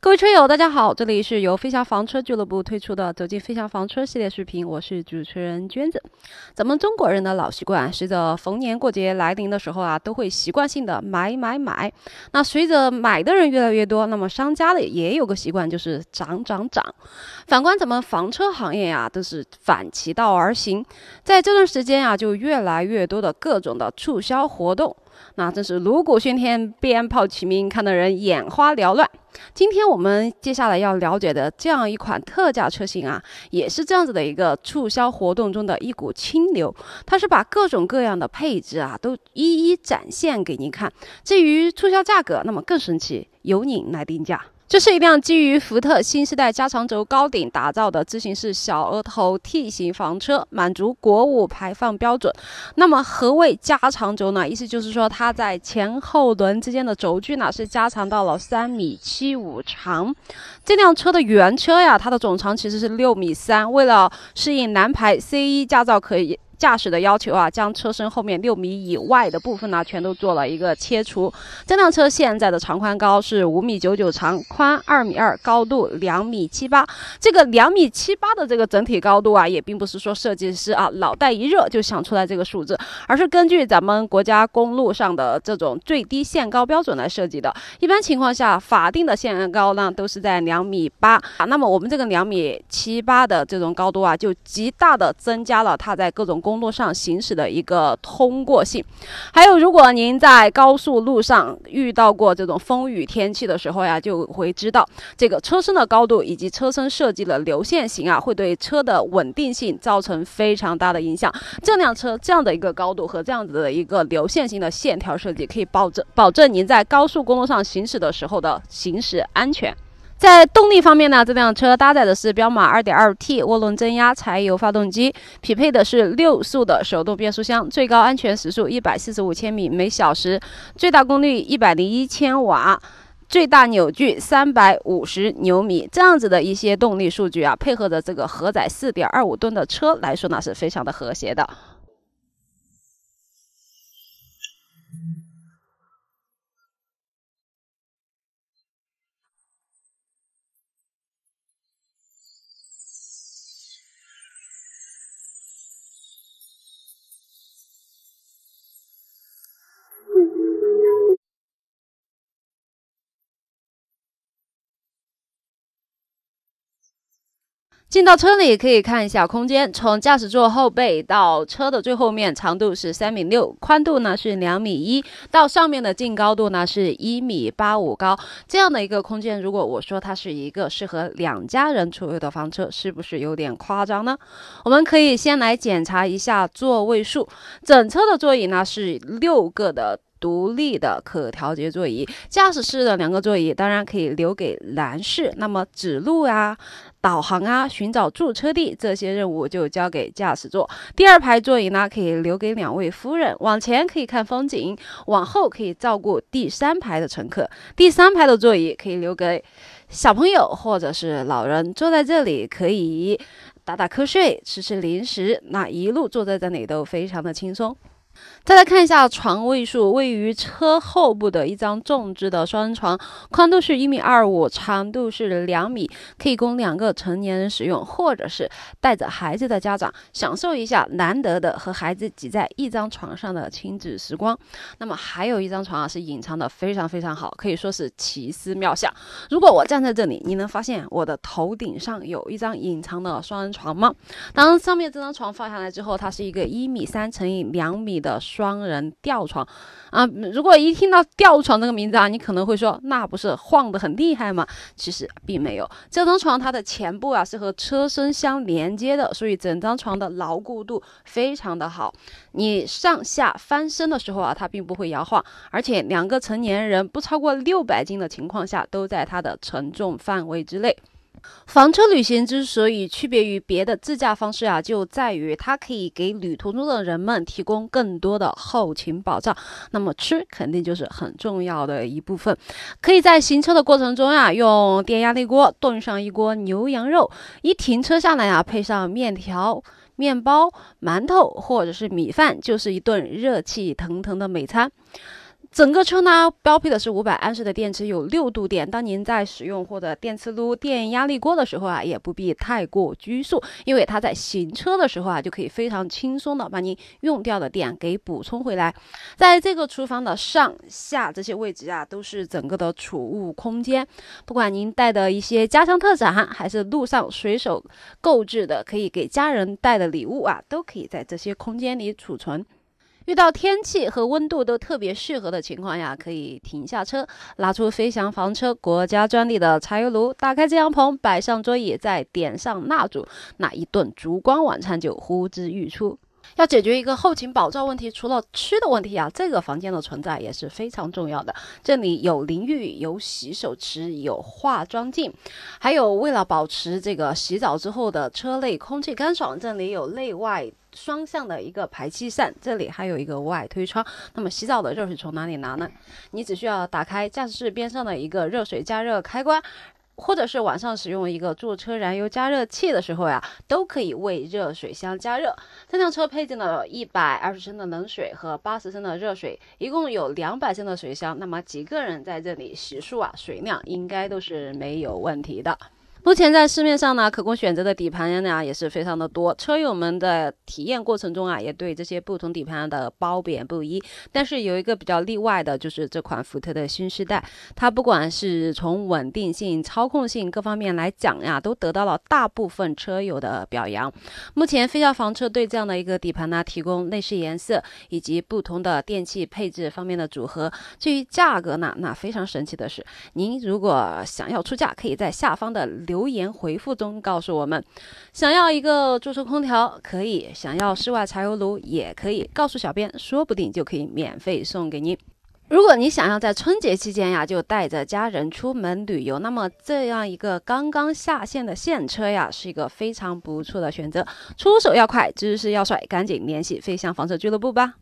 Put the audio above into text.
各位车友，大家好！这里是由飞翔房车俱乐部推出的《走进飞翔房车》系列视频，我是主持人娟子。咱们中国人的老习惯，随着逢年过节来临的时候啊，都会习惯性的买买买。那随着买的人越来越多，那么商家的也有个习惯就是涨涨涨。反观咱们房车行业呀，都是反其道而行。在这段时间啊，就越来越多的各种的促销活动。那真是锣鼓喧天，鞭炮齐鸣，看得人眼花缭乱。今天我们接下来要了解的这样一款特价车型啊，也是这样子的一个促销活动中的一股清流。它是把各种各样的配置啊都一一展现给您看。至于促销价格，那么更神奇，由您来定价。这是一辆基于福特新时代加长轴高顶打造的自行式小额头 T 型房车，满足国五排放标准。那么，何谓加长轴呢？意思就是说，它在前后轮之间的轴距呢是加长到了三米七五长。这辆车的原车呀，它的总长其实是六米三，为了适应南牌 C 一驾照可以。驾驶的要求啊，将车身后面六米以外的部分呢，全都做了一个切除。这辆车现在的长宽高是五米九九长，宽二米二，高度两米七八。这个两米七八的这个整体高度啊，也并不是说设计师啊脑袋一热就想出来这个数字，而是根据咱们国家公路上的这种最低限高标准来设计的。一般情况下，法定的限高呢都是在两米八啊。那么我们这个两米七八的这种高度啊，就极大的增加了它在各种。公路上行驶的一个通过性，还有如果您在高速路上遇到过这种风雨天气的时候呀，就会知道这个车身的高度以及车身设计的流线型啊，会对车的稳定性造成非常大的影响。这辆车这样的一个高度和这样子的一个流线型的线条设计，可以保证保证您在高速公路上行驶的时候的行驶安全。在动力方面呢，这辆车搭载的是彪马 2.2T 涡轮增压柴油发动机，匹配的是六速的手动变速箱，最高安全时速一百四十五千米每小时，最大功率一百零一千瓦，最大扭矩三百五十牛米，这样子的一些动力数据啊，配合着这个核载四点二五吨的车来说呢，是非常的和谐的。进到车里可以看一下空间，从驾驶座后背到车的最后面，长度是三米六，宽度呢是两米一，到上面的净高度呢是一米八五高，这样的一个空间，如果我说它是一个适合两家人出游的房车，是不是有点夸张呢？我们可以先来检查一下座位数，整车的座椅呢是六个的。独立的可调节座椅，驾驶室的两个座椅当然可以留给男士。那么指路啊、导航啊、寻找驻车地这些任务就交给驾驶座。第二排座椅呢可以留给两位夫人，往前可以看风景，往后可以照顾第三排的乘客。第三排的座椅可以留给小朋友或者是老人，坐在这里可以打打瞌睡、吃吃零食，那一路坐在这里都非常的轻松。再来看一下床位数，位于车后部的一张种植的双人床，宽度是一米二五，长度是两米，可以供两个成年人使用，或者是带着孩子的家长享受一下难得的和孩子挤在一张床上的亲子时光。那么还有一张床啊，是隐藏的非常非常好，可以说是奇思妙想。如果我站在这里，你能发现我的头顶上有一张隐藏的双人床吗？当上面这张床放下来之后，它是一个一米三乘以两米的。的双人吊床啊，如果一听到吊床这个名字啊，你可能会说，那不是晃得很厉害吗？其实并没有，这张床它的前部啊是和车身相连接的，所以整张床的牢固度非常的好。你上下翻身的时候啊，它并不会摇晃，而且两个成年人不超过六百斤的情况下，都在它的承重范围之内。房车旅行之所以区别于别的自驾方式啊，就在于它可以给旅途中的人们提供更多的后勤保障。那么吃肯定就是很重要的一部分，可以在行车的过程中啊，用电压力锅炖上一锅牛羊肉，一停车下来啊，配上面条、面包、馒头或者是米饭，就是一顿热气腾腾的美餐。整个车呢，标配的是五百安时的电池，有六度电。当您在使用或者电磁炉、电压力锅的时候啊，也不必太过拘束，因为它在行车的时候啊，就可以非常轻松的把您用掉的电给补充回来。在这个厨房的上下这些位置啊，都是整个的储物空间。不管您带的一些家乡特产，还是路上随手购置的，可以给家人带的礼物啊，都可以在这些空间里储存。遇到天气和温度都特别适合的情况呀，可以停下车，拿出飞翔房车国家专利的柴油炉，打开遮阳棚，摆上桌椅，再点上蜡烛，那一顿烛光晚餐就呼之欲出。要解决一个后勤保障问题，除了吃的问题啊，这个房间的存在也是非常重要的。这里有淋浴、有洗手池、有化妆镜，还有为了保持这个洗澡之后的车内空气干爽，这里有内外双向的一个排气扇，这里还有一个外推窗。那么洗澡的热水从哪里拿呢？你只需要打开驾驶室边上的一个热水加热开关。或者是晚上使用一个坐车燃油加热器的时候呀，都可以为热水箱加热。这辆车配置了120升的冷水和80升的热水，一共有200升的水箱。那么几个人在这里洗漱啊，水量应该都是没有问题的。目前在市面上呢，可供选择的底盘呀也是非常的多，车友们的体验过程中啊，也对这些不同底盘的褒贬不一。但是有一个比较例外的，就是这款福特的新世代，它不管是从稳定性、操控性各方面来讲呀，都得到了大部分车友的表扬。目前飞象房车对这样的一个底盘呢，提供内饰颜色以及不同的电器配置方面的组合。至于价格呢，那非常神奇的是，您如果想要出价，可以在下方的。留言回复中告诉我们，想要一个驻车空调可以，想要室外柴油炉也可以，告诉小编，说不定就可以免费送给您。如果你想要在春节期间呀，就带着家人出门旅游，那么这样一个刚刚下线的现车呀，是一个非常不错的选择。出手要快，姿势要帅，赶紧联系飞翔房车俱乐部吧。